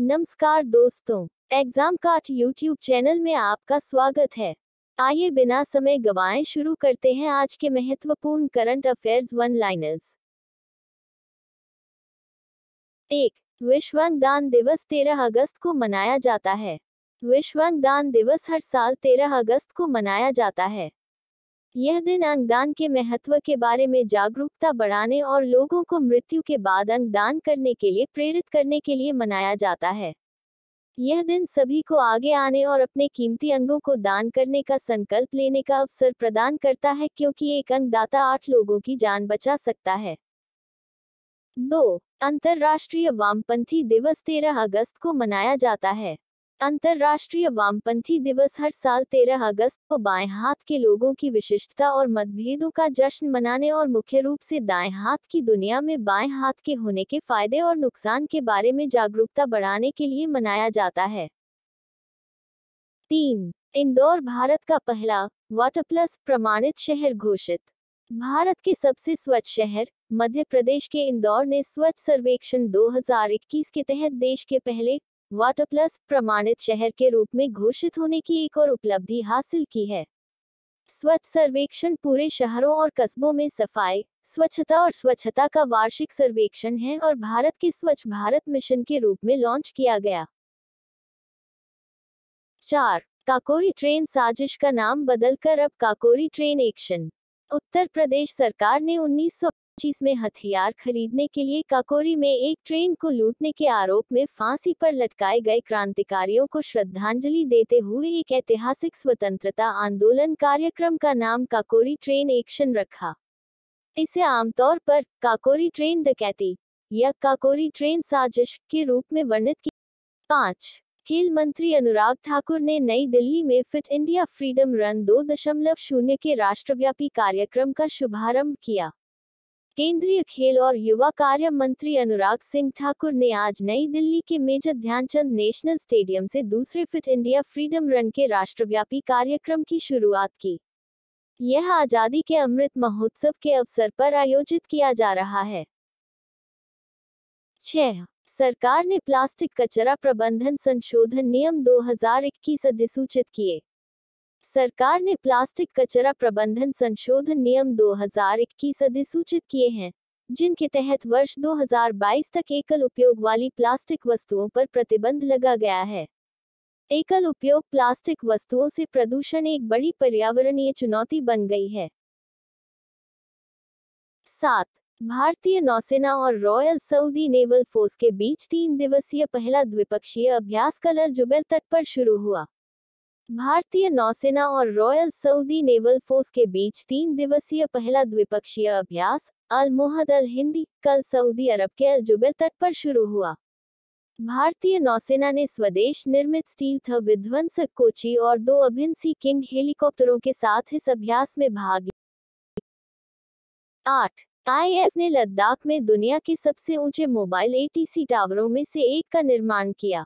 नमस्कार दोस्तों एग्जाम काट यूट्यूब चैनल में आपका स्वागत है आइए बिना समय गवाए शुरू करते हैं आज के महत्वपूर्ण करंट अफेयर्स वन लाइनर्स एक विश्व दान दिवस तेरह अगस्त को मनाया जाता है विश्व दान दिवस हर साल तेरह अगस्त को मनाया जाता है यह दिन अंगदान के महत्व के बारे में जागरूकता बढ़ाने और लोगों को मृत्यु के बाद अंगदान करने के लिए प्रेरित करने के लिए मनाया जाता है यह दिन सभी को आगे आने और अपने कीमती अंगों को दान करने का संकल्प लेने का अवसर प्रदान करता है क्योंकि एक अंगदाता आठ लोगों की जान बचा सकता है दो अंतर्राष्ट्रीय वामपंथी दिवस तेरह अगस्त को मनाया जाता है अंतर्राष्ट्रीय वामपंथी दिवस हर साल 13 अगस्त को बाएं हाथ के लोगों की विशिष्टता और मतभेदों का जश्न मनाने और मुख्य रूप से दाएं हाथ की दुनिया में बाएं हाथ के होने के फायदे और नुकसान के बारे में जागरूकता बढ़ाने के लिए मनाया जाता है तीन इंदौर भारत का पहला वाटर प्लस प्रमाणित शहर घोषित भारत के सबसे स्वच्छ शहर मध्य प्रदेश के इंदौर ने स्वच्छ सर्वेक्षण 2021 के तहत देश के पहले वाटर प्लस प्रमाणित शहर के रूप में घोषित होने की एक और उपलब्धि हासिल की है स्वच्छ सर्वेक्षण पूरे शहरों और कस्बों में सफाई स्वच्छता और स्वच्छता का वार्षिक सर्वेक्षण है और भारत के स्वच्छ भारत मिशन के रूप में लॉन्च किया गया चार काकोरी ट्रेन साजिश का नाम बदलकर अब काकोरी ट्रेन एक्शन उत्तर प्रदेश सरकार ने उन्नीस में हथियार खरीदने के लिए काकोरी में एक ट्रेन को लूटने के आरोप में फांसी पर लटकाए गए क्रांतिकारियों को श्रद्धांजलि देते हुए एक ऐतिहासिक स्वतंत्रता आंदोलन कार्यक्रम का नाम काकोरी ट्रेन एक्शन रखा इसे आमतौर पर काकोरी ट्रेन डकैती या काकोरी ट्रेन साजिश के रूप में वर्णित की पांच खेल मंत्री अनुराग ठाकुर ने नई दिल्ली में फिट इंडिया फ्रीडम रन दो दशमलव शून्य के राष्ट्रव्यापी कार्यक्रम का शुभारंभ किया केंद्रीय खेल और युवा कार्य मंत्री अनुराग सिंह ठाकुर ने आज नई दिल्ली के मेजर ध्यानचंद नेशनल स्टेडियम से दूसरे फिट इंडिया फ्रीडम रन के राष्ट्रव्यापी कार्यक्रम की शुरुआत की यह आजादी के अमृत महोत्सव के अवसर पर आयोजित किया जा रहा है छह सरकार ने प्लास्टिक कचरा प्रबंधन संशोधन नियम 2021 अधिसूचित किए सरकार ने प्लास्टिक कचरा प्रबंधन संशोधन नियम 2021 अधिसूचित किए हैं जिनके तहत वर्ष 2022 तक एकल उपयोग वाली प्लास्टिक वस्तुओं पर प्रतिबंध लगा गया है एकल उपयोग प्लास्टिक वस्तुओं से प्रदूषण एक बड़ी पर्यावरणीय चुनौती बन गई है सात भारतीय नौसेना और रॉयल सऊदी नेवल फोर्स के बीच तीन दिवसीय पहला द्विपक्षीय अभ्यास कल जुबेल तट पर शुरू हुआ भारतीय नौसेना और रॉयल सऊदी नेवल फोर्स के बीच तीन दिवसीय पहला द्विपक्षीय अभ्यास अल मोहद अल हिंदी कल सऊदी अरब के अल जुबे तट पर शुरू हुआ भारतीय नौसेना ने स्वदेश निर्मित स्टील थ विध्वंसक कोची और दो अभिन सी किंग हेलीकॉप्टरों के साथ इस अभ्यास में भाग आठ एफ ने लद्दाख में दुनिया के सबसे ऊंचे मोबाइल एटीसी टावरों में से एक का निर्माण किया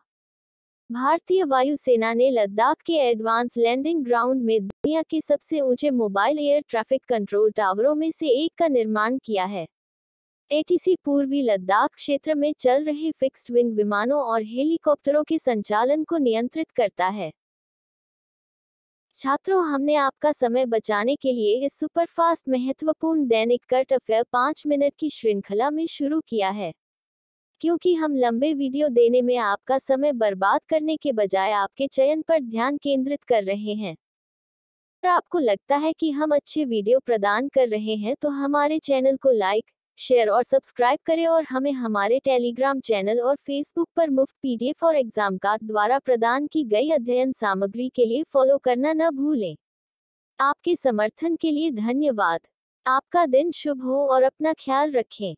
भारतीय वायुसेना ने लद्दाख के एडवांस लैंडिंग ग्राउंड में दुनिया के सबसे ऊंचे मोबाइल एयर ट्रैफिक कंट्रोल टावरों में से एक का निर्माण किया है एटीसी पूर्वी लद्दाख क्षेत्र में चल रहे फिक्स्ड विंग विमानों और हेलीकॉप्टरों के संचालन को नियंत्रित करता है छात्रों हमने आपका समय बचाने के लिए इस सुपरफास्ट महत्वपूर्ण दैनिक कट अफेयर पाँच मिनट की श्रृंखला में शुरू किया है क्योंकि हम लंबे वीडियो देने में आपका समय बर्बाद करने के बजाय आपके चयन पर ध्यान केंद्रित कर रहे हैं अगर आपको लगता है कि हम अच्छे वीडियो प्रदान कर रहे हैं तो हमारे चैनल को लाइक शेयर और सब्सक्राइब करें और हमें हमारे टेलीग्राम चैनल और फेसबुक पर मुफ्त पीडीएफ और एग्जाम का द्वारा प्रदान की गई अध्ययन सामग्री के लिए फॉलो करना न भूलें आपके समर्थन के लिए धन्यवाद आपका दिन शुभ हो और अपना ख्याल रखें